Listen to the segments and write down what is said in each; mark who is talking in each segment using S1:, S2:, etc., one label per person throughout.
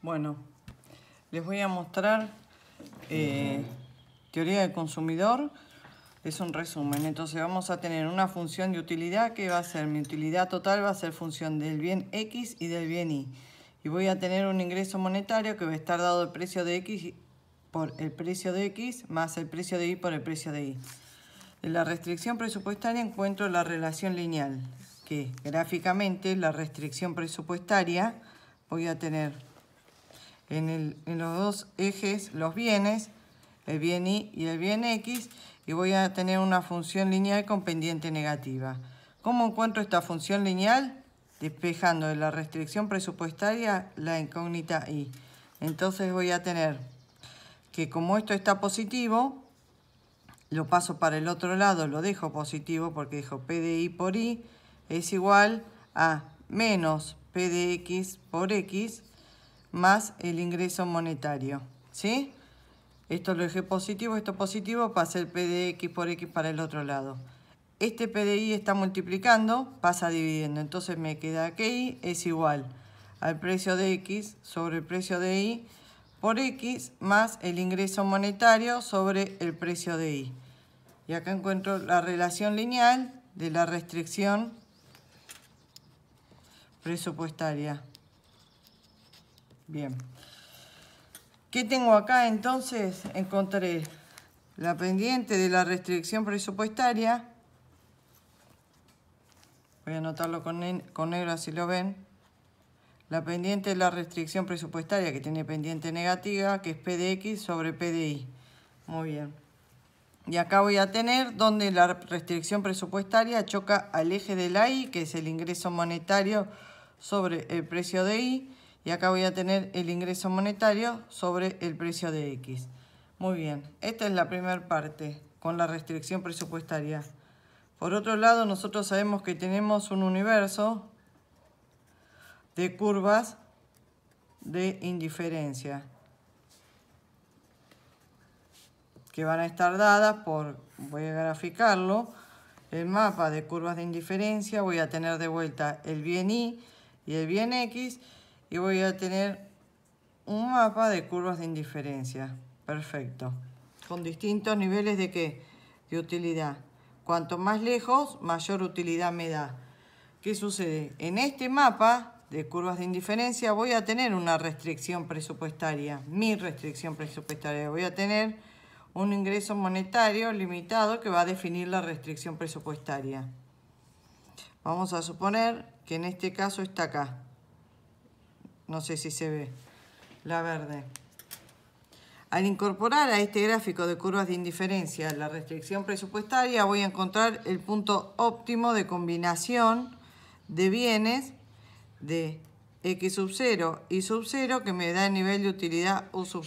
S1: Bueno, les voy a mostrar eh, teoría del consumidor. Es un resumen. Entonces vamos a tener una función de utilidad que va a ser, mi utilidad total va a ser función del bien X y del bien Y. Y voy a tener un ingreso monetario que va a estar dado el precio de X por el precio de X más el precio de Y por el precio de Y. En la restricción presupuestaria encuentro la relación lineal, que gráficamente la restricción presupuestaria voy a tener en, los dos ejes los bienes, el bien Y y el bien X, y voy a tener una función lineal con pendiente negativa. ¿Cómo encuentro esta función lineal? Despejando de la restricción presupuestaria la incógnita Y. Entonces voy a tener que como esto está positivo, lo paso para el otro lado, lo dejo positivo porque dejo P de I por Y, es igual a menos P de X por X más el ingreso monetario, ¿sí? Esto lo dejé positivo, esto positivo, pasa el PDX por X para el otro lado. Este PDI está multiplicando, pasa dividiendo, entonces me queda que Y es igual al precio de X sobre el precio de Y por X más el ingreso monetario sobre el precio de Y. Y acá encuentro la relación lineal de la restricción presupuestaria. Bien. ¿Qué tengo acá entonces? Encontré la pendiente de la restricción presupuestaria. Voy a anotarlo con, negro si lo ven. La pendiente de la restricción presupuestaria que tiene pendiente negativa, que es PDX sobre PDI. Muy bien. Y acá voy a tener donde la restricción presupuestaria choca al eje del i, que es el ingreso monetario sobre el precio de I y acá voy a tener el ingreso monetario sobre el precio de X. Muy bien, esta es la primera parte con la restricción presupuestaria. Por otro lado, nosotros sabemos que tenemos un universo de curvas de indiferencia que van a estar dadas por, voy a graficarlo, el mapa de curvas de indiferencia, voy a tener de vuelta el bien Y y el bien X y voy a tener un mapa de curvas de indiferencia. Perfecto. Con distintos niveles de qué? De utilidad. Cuanto más lejos, mayor utilidad me da. ¿Qué sucede? En este mapa de curvas de indiferencia voy a tener una restricción presupuestaria, mi restricción presupuestaria. Voy a tener un ingreso monetario limitado que va a definir la restricción presupuestaria. Vamos a suponer que en este caso está acá no sé si se ve, la verde. Al incorporar a este gráfico de curvas de indiferencia la restricción presupuestaria, voy a encontrar el punto óptimo de combinación de bienes de X sub 0 y sub 0 que me da el nivel de utilidad U sub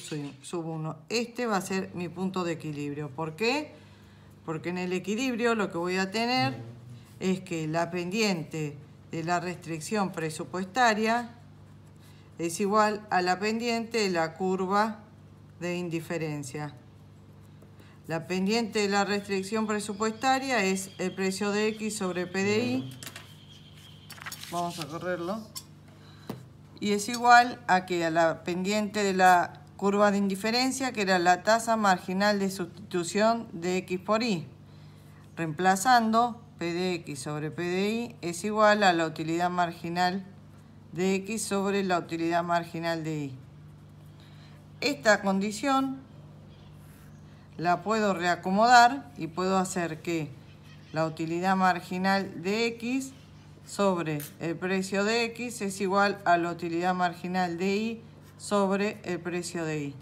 S1: 1. Este va a ser mi punto de equilibrio. ¿Por qué? Porque en el equilibrio lo que voy a tener es que la pendiente de la restricción presupuestaria es igual a la pendiente de la curva de indiferencia. La pendiente de la restricción presupuestaria es el precio de X sobre PDI. Vamos a correrlo. Y es igual a que a la pendiente de la curva de indiferencia, que era la tasa marginal de sustitución de X por Y. Reemplazando, PDX sobre PDI es igual a la utilidad marginal de X sobre la utilidad marginal de Y. Esta condición la puedo reacomodar y puedo hacer que la utilidad marginal de X sobre el precio de X es igual a la utilidad marginal de Y sobre el precio de Y.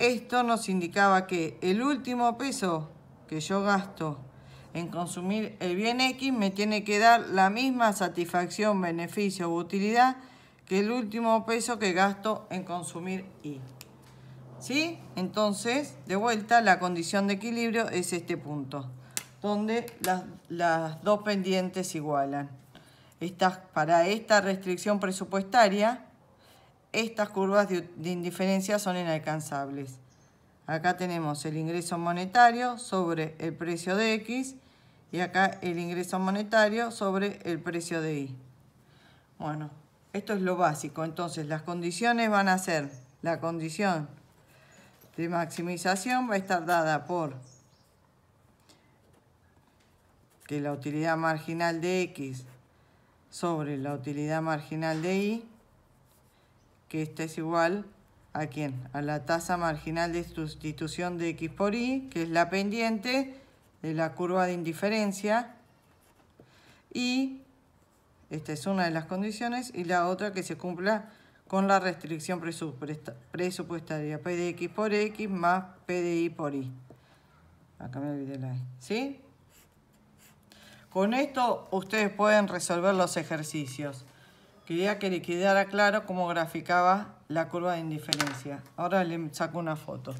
S1: Esto nos indicaba que el último peso que yo gasto en consumir el bien X me tiene que dar la misma satisfacción, beneficio o utilidad que el último peso que gasto en consumir Y. ¿Sí? Entonces, de vuelta, la condición de equilibrio es este punto, donde las, dos pendientes igualan. para esta restricción presupuestaria, estas curvas de, de indiferencia son inalcanzables. Acá tenemos el ingreso monetario sobre el precio de X y acá el ingreso monetario sobre el precio de I. Bueno, esto es lo básico. Entonces, las condiciones van a ser la condición de maximización va a estar dada por que la utilidad marginal de X sobre la utilidad marginal de Y, que esta es igual a quién? A la tasa marginal de sustitución de X por Y, que es la pendiente, de la curva de indiferencia y esta es una de las condiciones y la otra que se cumpla con la restricción presupuestaria P de X por X más P de Y por Y. Acá me olvidé la e, ¿Sí? Con esto ustedes pueden resolver los ejercicios. Quería que le quedara claro cómo graficaba la curva de indiferencia. Ahora le saco una foto.